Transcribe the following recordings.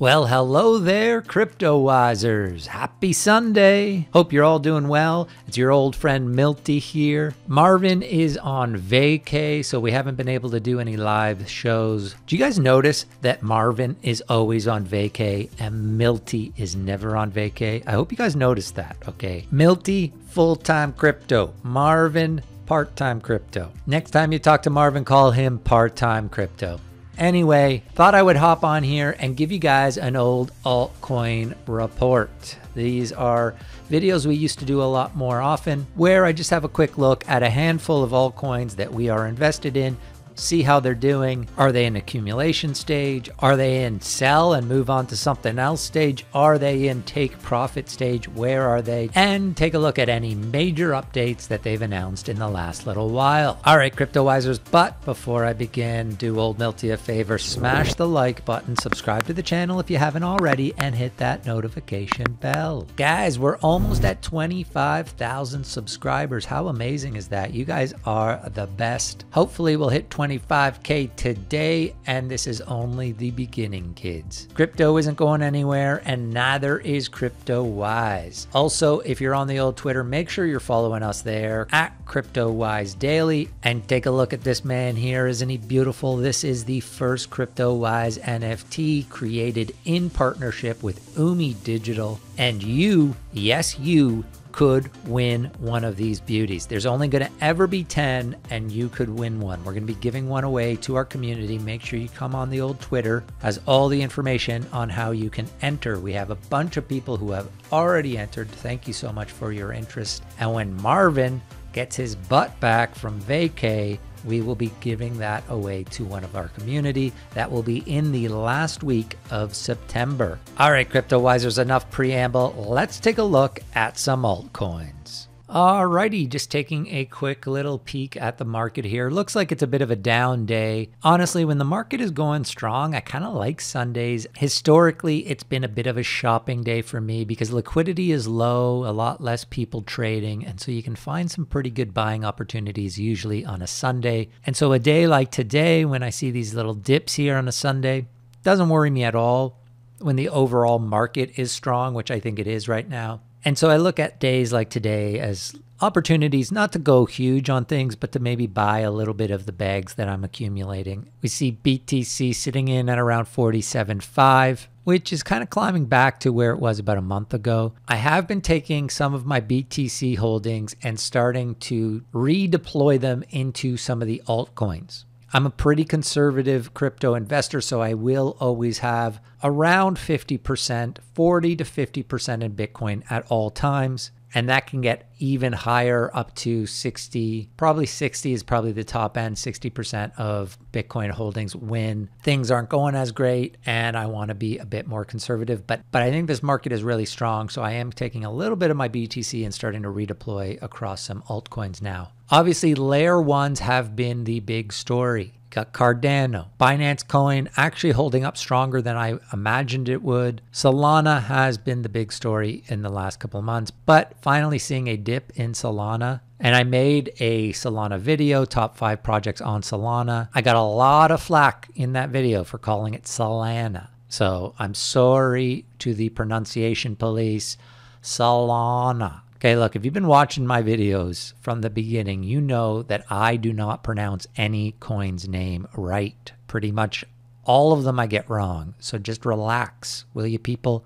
Well, hello there, Crypto Wisers! Happy Sunday. Hope you're all doing well. It's your old friend Milty here. Marvin is on vacay, so we haven't been able to do any live shows. Do you guys notice that Marvin is always on vacay and Milty is never on vacay? I hope you guys noticed that, okay? Milty, full-time crypto. Marvin, part-time crypto. Next time you talk to Marvin, call him part-time crypto. Anyway, thought I would hop on here and give you guys an old altcoin report. These are videos we used to do a lot more often where I just have a quick look at a handful of altcoins that we are invested in see how they're doing. Are they in accumulation stage? Are they in sell and move on to something else stage? Are they in take profit stage? Where are they? And take a look at any major updates that they've announced in the last little while. All right, CryptoWisers, but before I begin, do old Milty a favor, smash the like button, subscribe to the channel if you haven't already, and hit that notification bell. Guys, we're almost at 25,000 subscribers. How amazing is that? You guys are the best. Hopefully we'll hit 20 25K today, and this is only the beginning, kids. Crypto isn't going anywhere, and neither is Crypto Wise. Also, if you're on the old Twitter, make sure you're following us there at Crypto Wise Daily and take a look at this man here. Isn't he beautiful? This is the first Crypto Wise NFT created in partnership with Umi Digital, and you, yes, you, could win one of these beauties. There's only going to ever be 10, and you could win one. We're going to be giving one away to our community. Make sure you come on the old Twitter, has all the information on how you can enter. We have a bunch of people who have already entered. Thank you so much for your interest. And when Marvin gets his butt back from vacay, we will be giving that away to one of our community. That will be in the last week of September. All right, Crypto enough preamble. Let's take a look at some altcoins. Alrighty, just taking a quick little peek at the market here. Looks like it's a bit of a down day. Honestly, when the market is going strong, I kind of like Sundays. Historically, it's been a bit of a shopping day for me because liquidity is low, a lot less people trading, and so you can find some pretty good buying opportunities usually on a Sunday. And so a day like today, when I see these little dips here on a Sunday, doesn't worry me at all when the overall market is strong, which I think it is right now and so I look at days like today as opportunities not to go huge on things, but to maybe buy a little bit of the bags that I'm accumulating. We see BTC sitting in at around 47.5, which is kind of climbing back to where it was about a month ago. I have been taking some of my BTC holdings and starting to redeploy them into some of the altcoins. I'm a pretty conservative crypto investor, so I will always have around 50%, 40 to 50% in Bitcoin at all times. And that can get even higher up to 60, probably 60 is probably the top end, 60% of Bitcoin holdings when things aren't going as great and I want to be a bit more conservative. But but I think this market is really strong. So I am taking a little bit of my BTC and starting to redeploy across some altcoins now. Obviously, layer ones have been the big story. Got Cardano, Binance Coin actually holding up stronger than I imagined it would. Solana has been the big story in the last couple of months, but finally seeing a dip in Solana. And I made a Solana video, top five projects on Solana. I got a lot of flack in that video for calling it Solana. So I'm sorry to the pronunciation police, Solana. Okay, look, if you've been watching my videos from the beginning, you know that I do not pronounce any coin's name right. Pretty much all of them I get wrong. So just relax, will you people?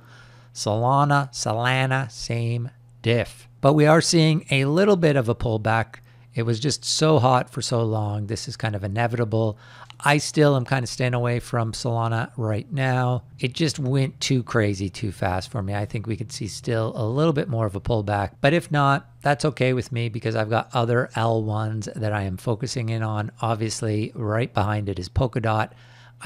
Solana, Solana, same diff. But we are seeing a little bit of a pullback. It was just so hot for so long. This is kind of inevitable. I still am kind of staying away from Solana right now. It just went too crazy too fast for me. I think we could see still a little bit more of a pullback, but if not, that's okay with me because I've got other L1s that I am focusing in on. Obviously, right behind it is Polkadot.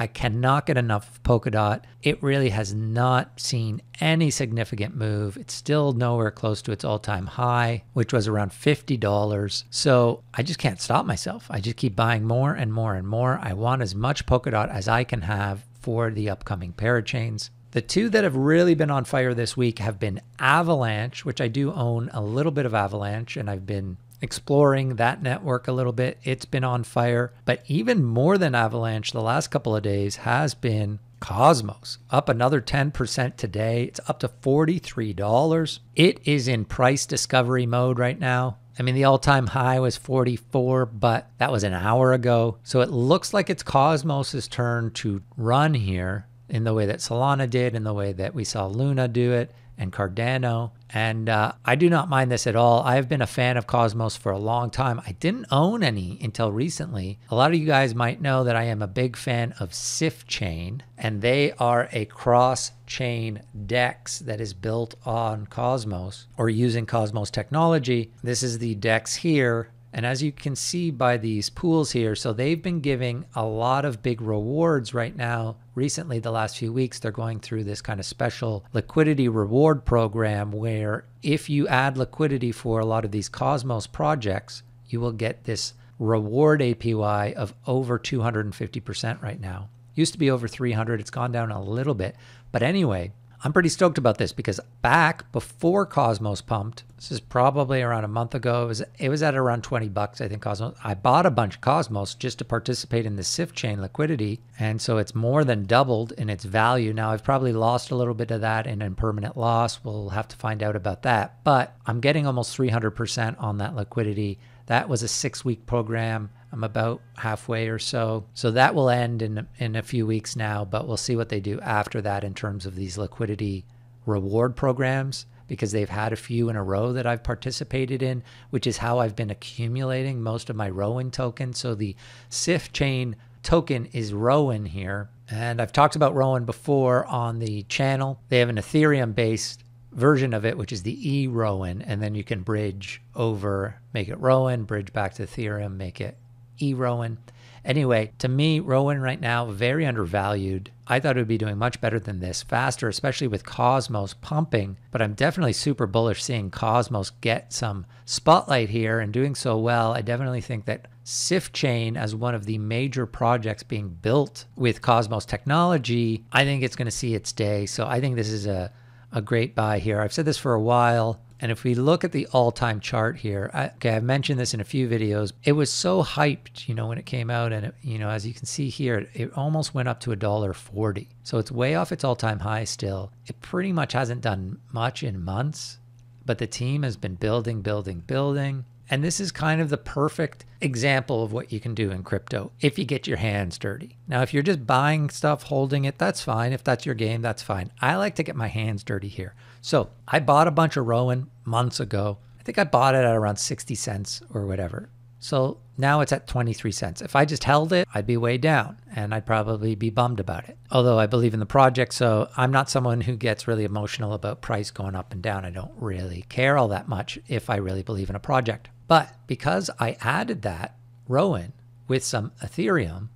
I cannot get enough of Polkadot. It really has not seen any significant move. It's still nowhere close to its all time high, which was around $50. So I just can't stop myself. I just keep buying more and more and more. I want as much Polkadot as I can have for the upcoming parachains. The two that have really been on fire this week have been Avalanche, which I do own a little bit of Avalanche, and I've been exploring that network a little bit. It's been on fire, but even more than Avalanche the last couple of days has been Cosmos, up another 10% today. It's up to $43. It is in price discovery mode right now. I mean, the all time high was 44, but that was an hour ago. So it looks like it's Cosmos's turn to run here in the way that Solana did, in the way that we saw Luna do it and Cardano. And uh, I do not mind this at all. I have been a fan of Cosmos for a long time. I didn't own any until recently. A lot of you guys might know that I am a big fan of Sif Chain, and they are a cross chain DEX that is built on Cosmos or using Cosmos technology. This is the DEX here and as you can see by these pools here, so they've been giving a lot of big rewards right now. Recently, the last few weeks, they're going through this kind of special liquidity reward program where if you add liquidity for a lot of these Cosmos projects, you will get this reward APY of over 250% right now. Used to be over 300, it's gone down a little bit. But anyway, I'm pretty stoked about this because back before Cosmos pumped, this is probably around a month ago. It was it was at around 20 bucks, I think Cosmos. I bought a bunch of Cosmos just to participate in the SIF chain liquidity, and so it's more than doubled in its value. Now I've probably lost a little bit of that in impermanent loss. We'll have to find out about that, but I'm getting almost 300% on that liquidity that was a six week program. I'm about halfway or so. So that will end in, in a few weeks now, but we'll see what they do after that in terms of these liquidity reward programs because they've had a few in a row that I've participated in, which is how I've been accumulating most of my Rowan token. So the SIF chain token is Rowan here. And I've talked about Rowan before on the channel. They have an Ethereum based version of it, which is the E Rowan, and then you can bridge over, make it Rowan, bridge back to theorem, make it E Rowan. Anyway, to me, Rowan right now, very undervalued. I thought it would be doing much better than this, faster, especially with Cosmos pumping. But I'm definitely super bullish seeing Cosmos get some spotlight here and doing so well. I definitely think that SIF chain as one of the major projects being built with Cosmos technology, I think it's going to see its day. So I think this is a a great buy here. I've said this for a while. And if we look at the all time chart here, I, okay, I've mentioned this in a few videos. It was so hyped, you know, when it came out. And, it, you know, as you can see here, it, it almost went up to $1.40. So it's way off its all time high still. It pretty much hasn't done much in months, but the team has been building, building, building. And this is kind of the perfect example of what you can do in crypto if you get your hands dirty. Now, if you're just buying stuff, holding it, that's fine. If that's your game, that's fine. I like to get my hands dirty here. So I bought a bunch of Rowan months ago. I think I bought it at around 60 cents or whatever. So now it's at 23 cents. If I just held it, I'd be way down and I'd probably be bummed about it. Although I believe in the project, so I'm not someone who gets really emotional about price going up and down. I don't really care all that much if I really believe in a project. But because I added that Rowan with some Ethereum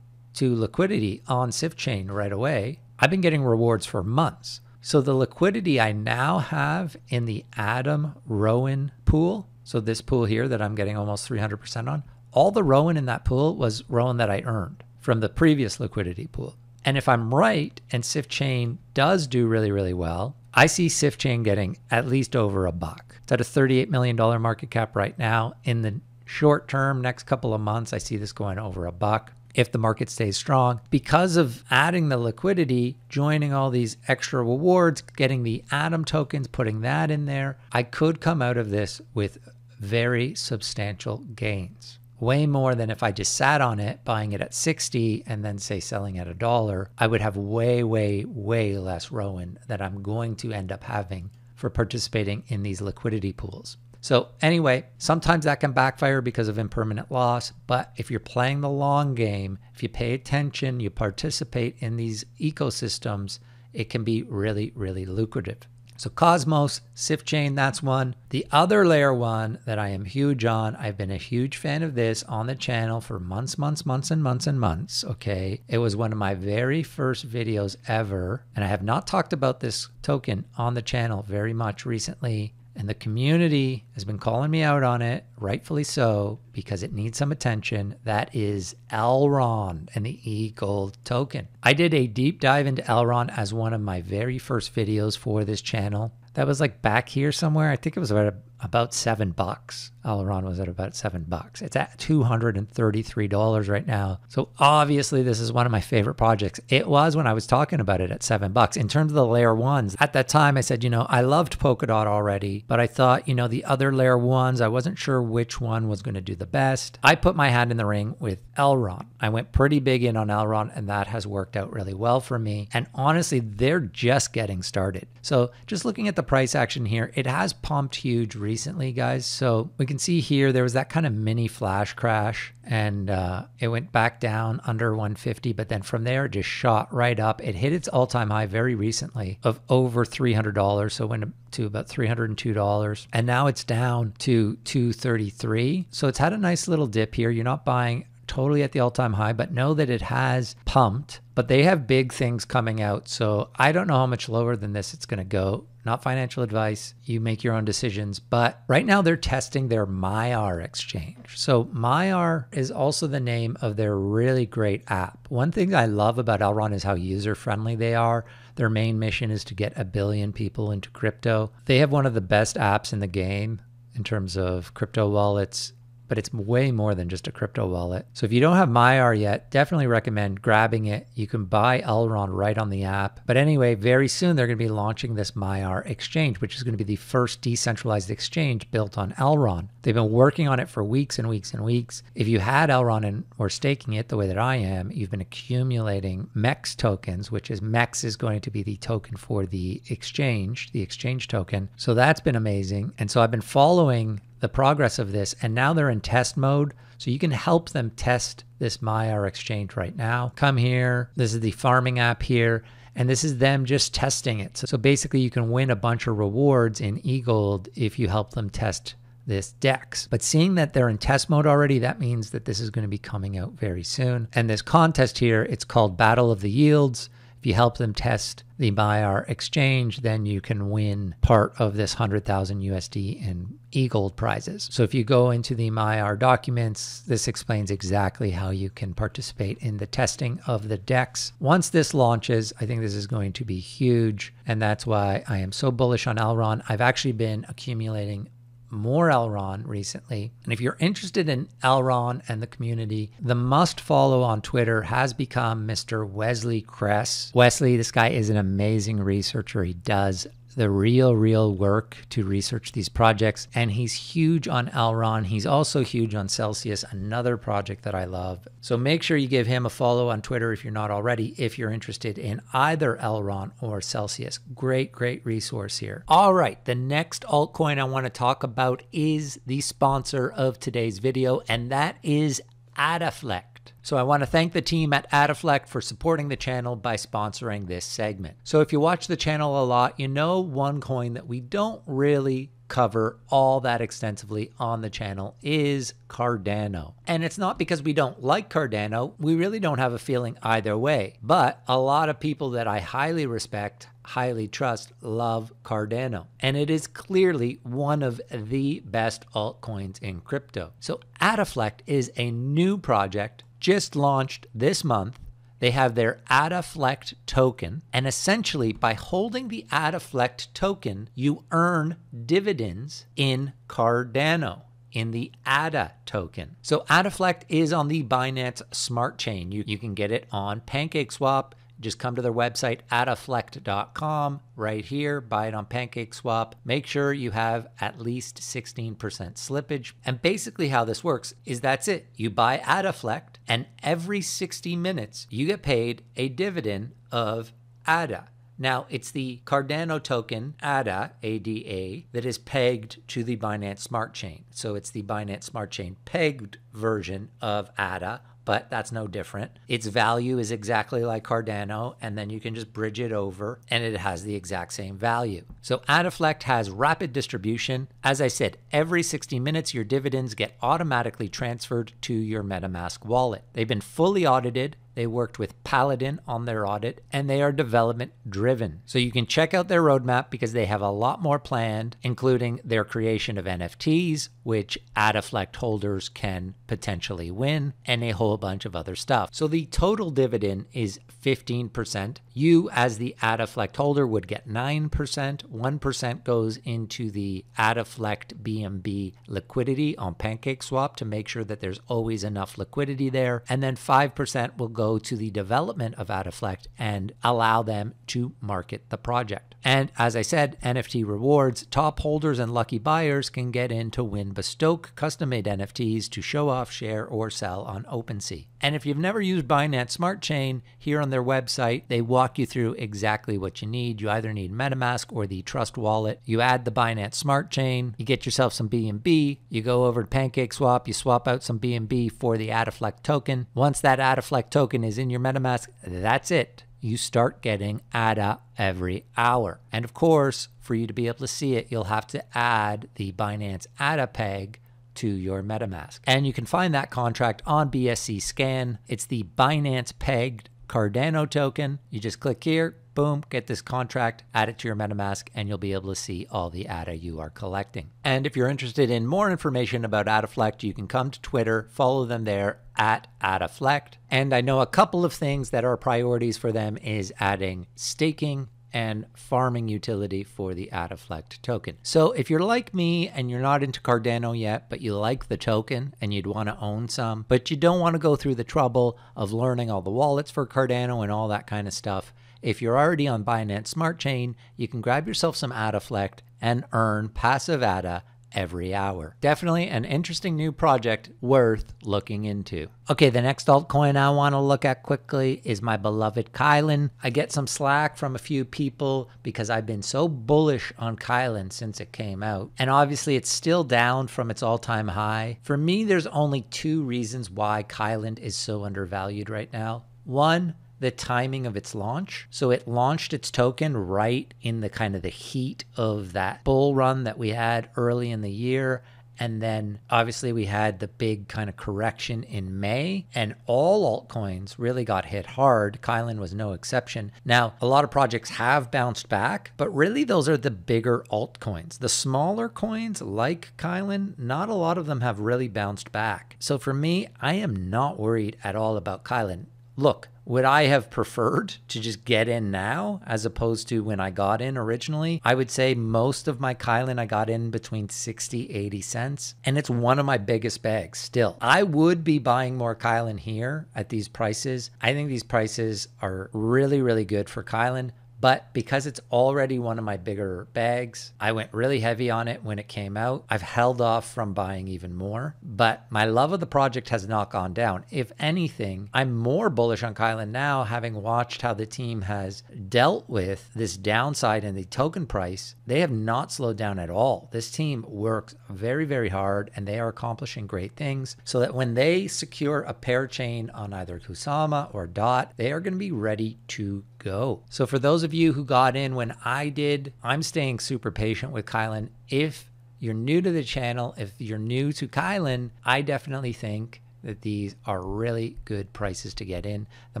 to liquidity on SIFChain right away, I've been getting rewards for months. So the liquidity I now have in the Adam Rowan pool, so this pool here that I'm getting almost 300% on, all the Rowan in that pool was Rowan that I earned from the previous liquidity pool. And if I'm right and SIFChain does do really, really well, I see SIFChain getting at least over a buck. It's at a $38 million market cap right now. In the short term, next couple of months, I see this going over a buck if the market stays strong. Because of adding the liquidity, joining all these extra rewards, getting the Atom tokens, putting that in there, I could come out of this with very substantial gains. Way more than if I just sat on it, buying it at 60 and then say selling at a dollar, I would have way, way, way less Rowan that I'm going to end up having for participating in these liquidity pools. So, anyway, sometimes that can backfire because of impermanent loss. But if you're playing the long game, if you pay attention, you participate in these ecosystems, it can be really, really lucrative. So Cosmos, Sift Chain, that's one. The other layer one that I am huge on, I've been a huge fan of this on the channel for months, months, months, and months and months, okay? It was one of my very first videos ever, and I have not talked about this token on the channel very much recently. And the community has been calling me out on it, rightfully so, because it needs some attention. That is Alron and the E Gold token. I did a deep dive into Alron as one of my very first videos for this channel. That was like back here somewhere. I think it was about about seven bucks. Aileron was at about seven bucks. It's at $233 right now. So obviously this is one of my favorite projects. It was when I was talking about it at seven bucks. In terms of the layer ones, at that time I said, you know, I loved Polkadot already, but I thought, you know, the other layer ones, I wasn't sure which one was going to do the best. I put my hand in the ring with Elron. I went pretty big in on Elron and that has worked out really well for me. And honestly, they're just getting started. So just looking at the price action here, it has pumped huge recently recently, guys. So we can see here there was that kind of mini flash crash and uh, it went back down under 150, but then from there it just shot right up. It hit its all time high very recently of over $300. So went to about $302. And now it's down to 233. So it's had a nice little dip here. You're not buying totally at the all time high, but know that it has pumped, but they have big things coming out. So I don't know how much lower than this it's going to go not financial advice. You make your own decisions. But right now they're testing their Myar exchange. So Myar is also the name of their really great app. One thing I love about Elron is how user friendly they are. Their main mission is to get a billion people into crypto. They have one of the best apps in the game in terms of crypto wallets but it's way more than just a crypto wallet. So if you don't have MyR yet, definitely recommend grabbing it. You can buy Elrond right on the app. But anyway, very soon they're going to be launching this MyR exchange, which is going to be the first decentralized exchange built on Elrond. They've been working on it for weeks and weeks and weeks. If you had Elrond and were staking it the way that I am, you've been accumulating MEX tokens, which is MEX is going to be the token for the exchange, the exchange token. So that's been amazing. And so I've been following the progress of this. And now they're in test mode. So you can help them test this Myr exchange right now. Come here. This is the farming app here. And this is them just testing it. So, so basically you can win a bunch of rewards in eGold if you help them test this DEX. But seeing that they're in test mode already, that means that this is going to be coming out very soon. And this contest here, it's called Battle of the Yields. If you help them test the Myr exchange, then you can win part of this 100,000 USD in eGold prizes. So if you go into the MyR documents, this explains exactly how you can participate in the testing of the decks. Once this launches, I think this is going to be huge. And that's why I am so bullish on Alron. I've actually been accumulating more Alron recently. And if you're interested in Alron and the community, the must follow on Twitter has become Mr. Wesley Cress. Wesley, this guy is an amazing researcher. He does the real, real work to research these projects. And he's huge on Alron. He's also huge on Celsius, another project that I love. So make sure you give him a follow on Twitter if you're not already, if you're interested in either Alron or Celsius. Great, great resource here. All right, the next altcoin I want to talk about is the sponsor of today's video, and that is Adaflex. So I want to thank the team at Adaflect for supporting the channel by sponsoring this segment. So if you watch the channel a lot, you know one coin that we don't really cover all that extensively on the channel is Cardano. And it's not because we don't like Cardano, we really don't have a feeling either way. But a lot of people that I highly respect highly trust, love Cardano. And it is clearly one of the best altcoins in crypto. So Adaflect is a new project just launched this month. They have their Adaflect token. And essentially, by holding the Adaflect token, you earn dividends in Cardano in the ADA token. So Adaflect is on the Binance Smart Chain. You, you can get it on PancakeSwap. Just come to their website, adaflect.com, right here, buy it on PancakeSwap. Make sure you have at least 16% slippage. And basically, how this works is that's it. You buy Adaflect, and every 60 minutes, you get paid a dividend of ADA. Now, it's the Cardano token, ADA, ADA, that is pegged to the Binance Smart Chain. So it's the Binance Smart Chain pegged version of ADA but that's no different. Its value is exactly like Cardano, and then you can just bridge it over and it has the exact same value. So Adaflect has rapid distribution. As I said, every 60 minutes, your dividends get automatically transferred to your MetaMask wallet. They've been fully audited they worked with Paladin on their audit and they are development driven. So you can check out their roadmap because they have a lot more planned, including their creation of NFTs, which Adaflect holders can potentially win, and a whole bunch of other stuff. So the total dividend is 15%. You, as the Adaflect holder, would get 9%. 1% goes into the Adaflect BMB liquidity on PancakeSwap to make sure that there's always enough liquidity there. And then 5% will go to the development of Adaflect and allow them to market the project. And as I said, NFT rewards, top holders and lucky buyers can get in to win bespoke custom made NFTs to show off, share, or sell on OpenSea. And if you've never used Binance Smart Chain, here on their website, they walk walk you through exactly what you need. You either need MetaMask or the Trust Wallet. You add the Binance Smart Chain. You get yourself some BNB. You go over to PancakeSwap. You swap out some BNB for the Adaflect token. Once that Adaflect token is in your MetaMask, that's it. You start getting ADA every hour. And of course, for you to be able to see it, you'll have to add the Binance ADA peg to your MetaMask. And you can find that contract on BSC Scan. It's the Binance pegged Cardano token. You just click here, boom, get this contract, add it to your MetaMask, and you'll be able to see all the ADA you are collecting. And if you're interested in more information about Adaflect, you can come to Twitter, follow them there at Adaflect. And I know a couple of things that are priorities for them is adding staking and farming utility for the Adaflect token. So if you're like me and you're not into Cardano yet, but you like the token and you'd want to own some, but you don't want to go through the trouble of learning all the wallets for Cardano and all that kind of stuff, if you're already on Binance Smart Chain, you can grab yourself some Adaflect and earn passive ADA every hour. Definitely an interesting new project worth looking into. Okay, the next altcoin I want to look at quickly is my beloved Kylan. I get some slack from a few people because I've been so bullish on Kylan since it came out. And obviously, it's still down from its all time high. For me, there's only two reasons why Kylan is so undervalued right now. One, the timing of its launch. So it launched its token right in the kind of the heat of that bull run that we had early in the year. And then obviously we had the big kind of correction in May, and all altcoins really got hit hard. Kylan was no exception. Now, a lot of projects have bounced back, but really those are the bigger altcoins. The smaller coins like Kylan, not a lot of them have really bounced back. So for me, I am not worried at all about Kylan. Look, would I have preferred to just get in now as opposed to when I got in originally? I would say most of my Kylan I got in between 60, 80 cents. And it's one of my biggest bags still. I would be buying more Kylan here at these prices. I think these prices are really, really good for Kylan. But because it's already one of my bigger bags, I went really heavy on it when it came out. I've held off from buying even more, but my love of the project has not gone down. If anything, I'm more bullish on Kylan now, having watched how the team has dealt with this downside in the token price. They have not slowed down at all. This team works very, very hard and they are accomplishing great things so that when they secure a pair chain on either Kusama or DOT, they are going to be ready to go. So for those of you who got in when I did, I'm staying super patient with Kylan. If you're new to the channel, if you're new to Kylan, I definitely think that these are really good prices to get in. The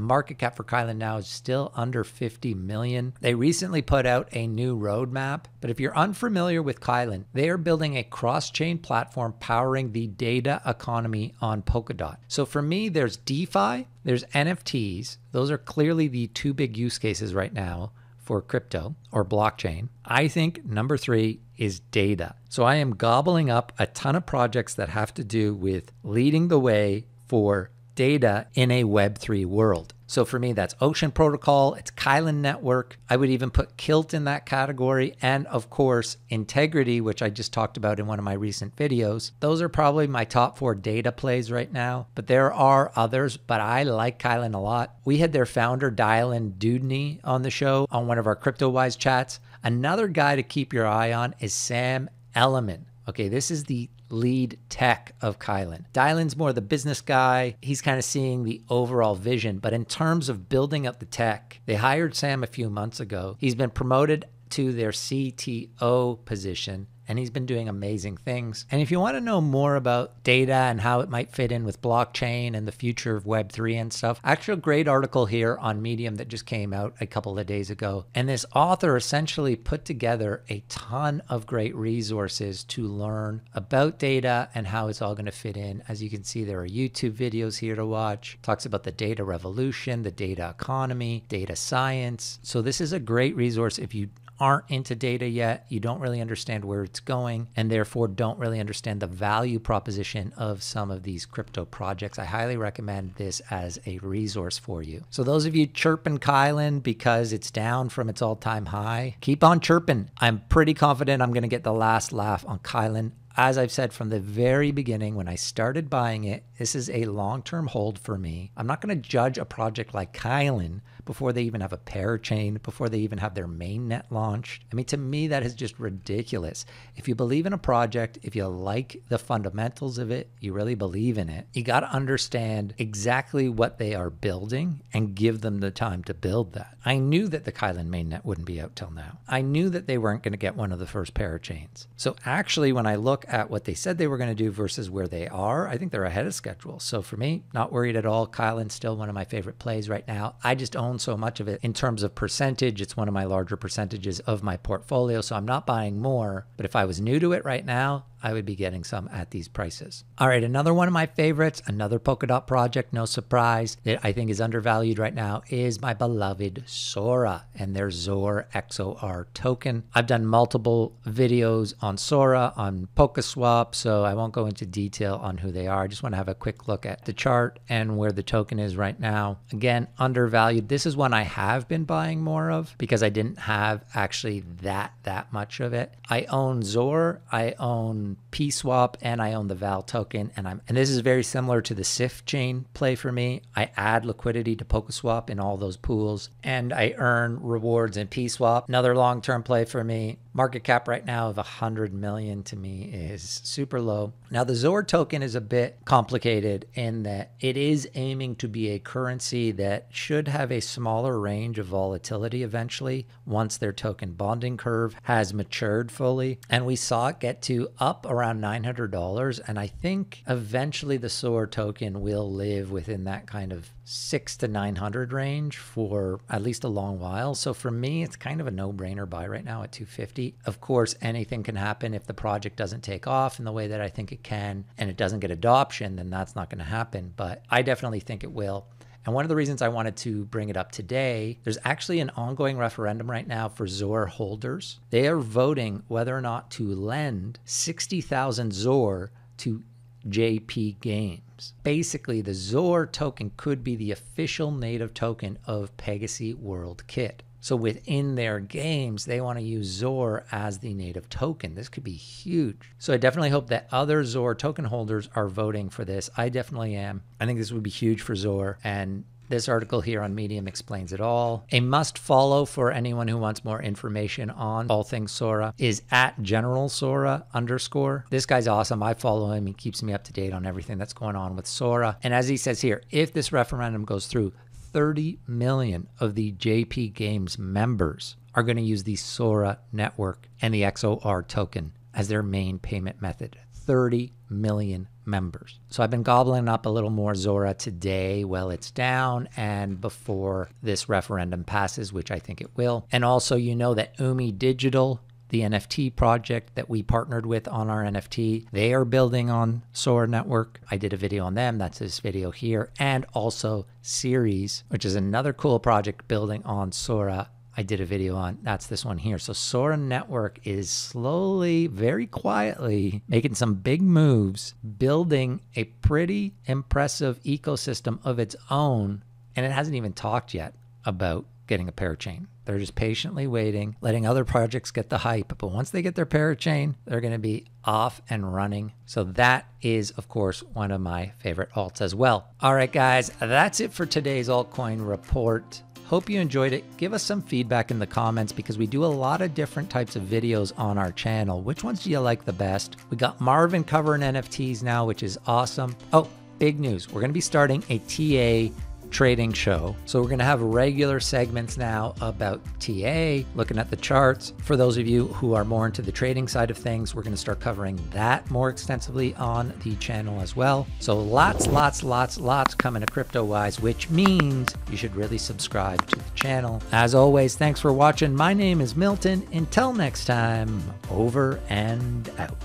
market cap for Kylan now is still under 50 million. They recently put out a new roadmap, but if you're unfamiliar with Kylan, they are building a cross-chain platform powering the data economy on Polkadot. So for me, there's DeFi, there's NFTs. Those are clearly the two big use cases right now for crypto or blockchain. I think number three is data. So I am gobbling up a ton of projects that have to do with leading the way for data in a Web3 world. So for me, that's Ocean Protocol, it's Kylan Network. I would even put Kilt in that category. And of course, Integrity, which I just talked about in one of my recent videos. Those are probably my top four data plays right now, but there are others, but I like Kylan a lot. We had their founder, Dylan Dudney, on the show on one of our CryptoWise chats. Another guy to keep your eye on is Sam Element. Okay, this is the lead tech of Kylan. Dylan's more the business guy. He's kind of seeing the overall vision. But in terms of building up the tech, they hired Sam a few months ago. He's been promoted to their CTO position and he's been doing amazing things. And if you want to know more about data and how it might fit in with blockchain and the future of Web3 and stuff, actually, a great article here on Medium that just came out a couple of days ago. And this author essentially put together a ton of great resources to learn about data and how it's all going to fit in. As you can see, there are YouTube videos here to watch, talks about the data revolution, the data economy, data science. So, this is a great resource if you aren't into data yet, you don't really understand where it's going, and therefore don't really understand the value proposition of some of these crypto projects, I highly recommend this as a resource for you. So, those of you chirping Kylan because it's down from its all time high, keep on chirping. I'm pretty confident I'm going to get the last laugh on Kylan as I've said from the very beginning, when I started buying it, this is a long term hold for me. I'm not going to judge a project like Kylan before they even have a parachain, before they even have their mainnet launched. I mean, to me, that is just ridiculous. If you believe in a project, if you like the fundamentals of it, you really believe in it, you got to understand exactly what they are building and give them the time to build that. I knew that the Kylan mainnet wouldn't be out till now. I knew that they weren't going to get one of the first parachains. So actually, when I look, at what they said they were going to do versus where they are, I think they're ahead of schedule. So for me, not worried at all. Kylan's still one of my favorite plays right now. I just own so much of it in terms of percentage. It's one of my larger percentages of my portfolio. So I'm not buying more. But if I was new to it right now, I would be getting some at these prices. All right, another one of my favorites, another Polkadot project, no surprise, that I think is undervalued right now is my beloved Sora and their Zor XOR token. I've done multiple videos on Sora, on PolkaSwap, so I won't go into detail on who they are. I just want to have a quick look at the chart and where the token is right now. Again, undervalued. This is one I have been buying more of because I didn't have actually that that much of it. I own Zor, I own P pswap and I own the Val token, and I'm and this is very similar to the SIF chain play for me. I add liquidity to PokeSwap in all those pools, and I earn rewards in pswap. Another long-term play for me. Market cap right now of 100 million to me is super low. Now, the ZOR token is a bit complicated in that it is aiming to be a currency that should have a smaller range of volatility eventually once their token bonding curve has matured fully. And we saw it get to up around $900. And I think eventually the ZOR token will live within that kind of six to 900 range for at least a long while. So for me, it's kind of a no brainer buy right now at 250. Of course, anything can happen if the project doesn't take off in the way that I think it can and it doesn't get adoption, then that's not going to happen. But I definitely think it will. And one of the reasons I wanted to bring it up today, there's actually an ongoing referendum right now for ZOR holders. They are voting whether or not to lend 60,000 ZOR to JP Gain. Basically, the Zor token could be the official native token of Pegasi World Kit. So within their games, they want to use Zor as the native token. This could be huge. So I definitely hope that other Zor token holders are voting for this. I definitely am. I think this would be huge for Zor and this article here on Medium explains it all. A must follow for anyone who wants more information on all things Sora is at General Sora underscore. This guy's awesome. I follow him. He keeps me up to date on everything that's going on with Sora. And as he says here, if this referendum goes through, 30 million of the JP Games members are going to use the Sora network and the XOR token as their main payment method. 30 million members. So I've been gobbling up a little more Zora today while it's down and before this referendum passes, which I think it will. And also, you know that UMI Digital the NFT project that we partnered with on our NFT. They are building on Sora Network. I did a video on them. That's this video here. And also Series, which is another cool project building on Sora I did a video on. That's this one here. So Sora Network is slowly, very quietly making some big moves, building a pretty impressive ecosystem of its own. And it hasn't even talked yet about getting a parachain. They're just patiently waiting, letting other projects get the hype. But once they get their parachain, they're going to be off and running. So that is, of course, one of my favorite alts as well. All right, guys, that's it for today's altcoin report. Hope you enjoyed it. Give us some feedback in the comments because we do a lot of different types of videos on our channel. Which ones do you like the best? We got Marvin covering NFTs now, which is awesome. Oh, big news. We're going to be starting a TA trading show. So we're going to have regular segments now about TA, looking at the charts. For those of you who are more into the trading side of things, we're going to start covering that more extensively on the channel as well. So lots, lots, lots, lots coming to crypto wise, which means you should really subscribe to the channel. As always, thanks for watching. My name is Milton. Until next time, over and out.